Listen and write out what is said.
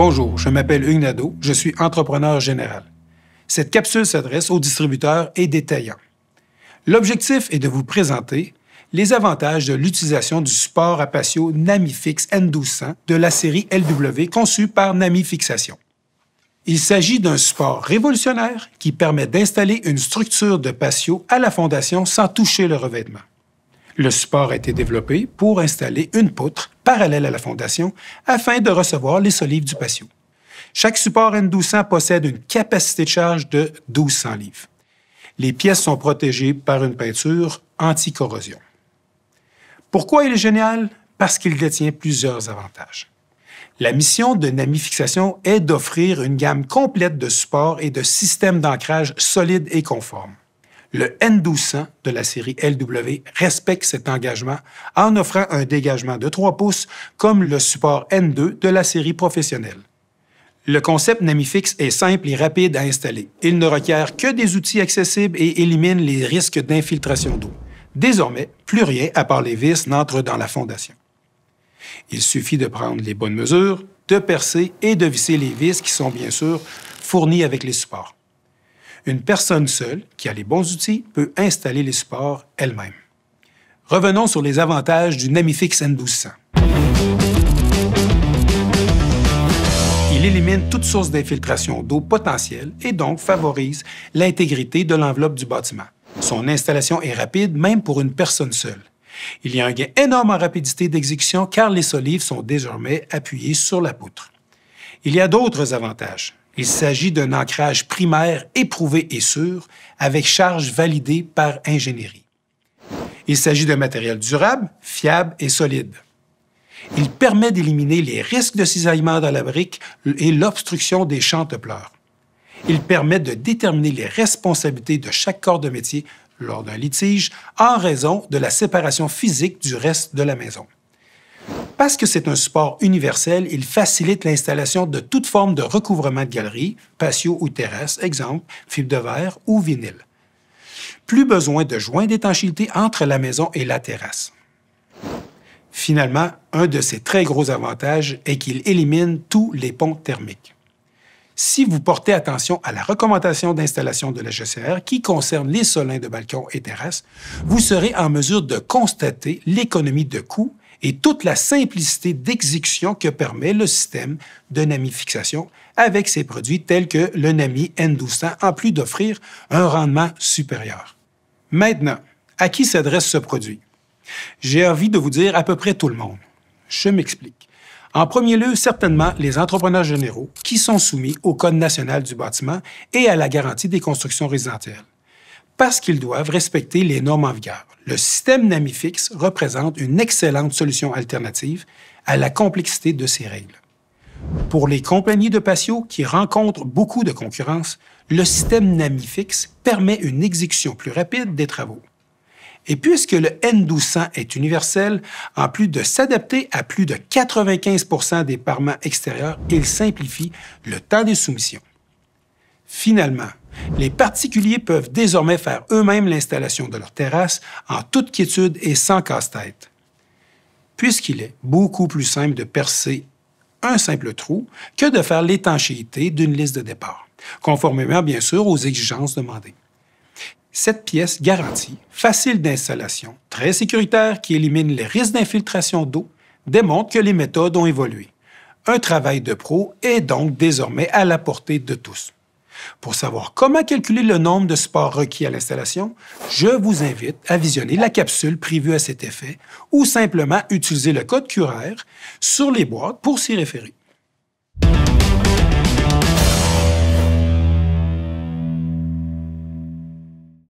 Bonjour, je m'appelle Hugues je suis entrepreneur général. Cette capsule s'adresse aux distributeurs et détaillants. L'objectif est de vous présenter les avantages de l'utilisation du support à patio Namifix N1200 de la série LW conçu par NamiFixation. Il s'agit d'un support révolutionnaire qui permet d'installer une structure de patio à la fondation sans toucher le revêtement. Le support a été développé pour installer une poutre parallèle à la fondation afin de recevoir les solives du patio. Chaque support N1200 possède une capacité de charge de 1200 livres. Les pièces sont protégées par une peinture anti-corrosion. Pourquoi il est génial? Parce qu'il détient plusieurs avantages. La mission de Namifixation est d'offrir une gamme complète de supports et de systèmes d'ancrage solides et conformes le N1200 de la série LW respecte cet engagement en offrant un dégagement de 3 pouces comme le support N2 de la série professionnelle. Le concept Namifix est simple et rapide à installer. Il ne requiert que des outils accessibles et élimine les risques d'infiltration d'eau. Désormais, plus rien à part les vis n'entre dans la fondation. Il suffit de prendre les bonnes mesures, de percer et de visser les vis qui sont bien sûr fournies avec les supports. Une personne seule, qui a les bons outils, peut installer les supports elle-même. Revenons sur les avantages du Namifix N1200. Il élimine toute source d'infiltration d'eau potentielle et donc favorise l'intégrité de l'enveloppe du bâtiment. Son installation est rapide, même pour une personne seule. Il y a un gain énorme en rapidité d'exécution car les solives sont désormais appuyées sur la poutre. Il y a d'autres avantages. Il s'agit d'un ancrage primaire éprouvé et sûr, avec charges validée par ingénierie. Il s'agit d'un matériel durable, fiable et solide. Il permet d'éliminer les risques de cisaillement dans la brique et l'obstruction des champs pleurs. Il permet de déterminer les responsabilités de chaque corps de métier lors d'un litige en raison de la séparation physique du reste de la maison parce que c'est un support universel, il facilite l'installation de toute forme de recouvrement de galeries, patio ou terrasse, exemple, fibre de verre ou vinyle. Plus besoin de joints d'étanchéité entre la maison et la terrasse. Finalement, un de ses très gros avantages est qu'il élimine tous les ponts thermiques. Si vous portez attention à la recommandation d'installation de la GCR qui concerne les solins de balcon et terrasse, vous serez en mesure de constater l'économie de coûts et toute la simplicité d'exécution que permet le système de fixation avec ses produits tels que le Nami N1200 en plus d'offrir un rendement supérieur. Maintenant, à qui s'adresse ce produit? J'ai envie de vous dire à peu près tout le monde. Je m'explique. En premier lieu, certainement les entrepreneurs généraux qui sont soumis au Code national du bâtiment et à la garantie des constructions résidentielles parce qu'ils doivent respecter les normes en vigueur. Le système Namifix représente une excellente solution alternative à la complexité de ces règles. Pour les compagnies de patio qui rencontrent beaucoup de concurrence, le système Namifix permet une exécution plus rapide des travaux. Et puisque le N1200 est universel, en plus de s'adapter à plus de 95 des parements extérieurs, il simplifie le temps des soumissions. Finalement, les particuliers peuvent désormais faire eux-mêmes l'installation de leur terrasse en toute quiétude et sans casse-tête. Puisqu'il est beaucoup plus simple de percer un simple trou que de faire l'étanchéité d'une liste de départ, conformément bien sûr aux exigences demandées. Cette pièce garantie, facile d'installation, très sécuritaire qui élimine les risques d'infiltration d'eau, démontre que les méthodes ont évolué. Un travail de pro est donc désormais à la portée de tous. Pour savoir comment calculer le nombre de sports requis à l'installation, je vous invite à visionner la capsule prévue à cet effet ou simplement utiliser le code QR sur les boîtes pour s'y référer.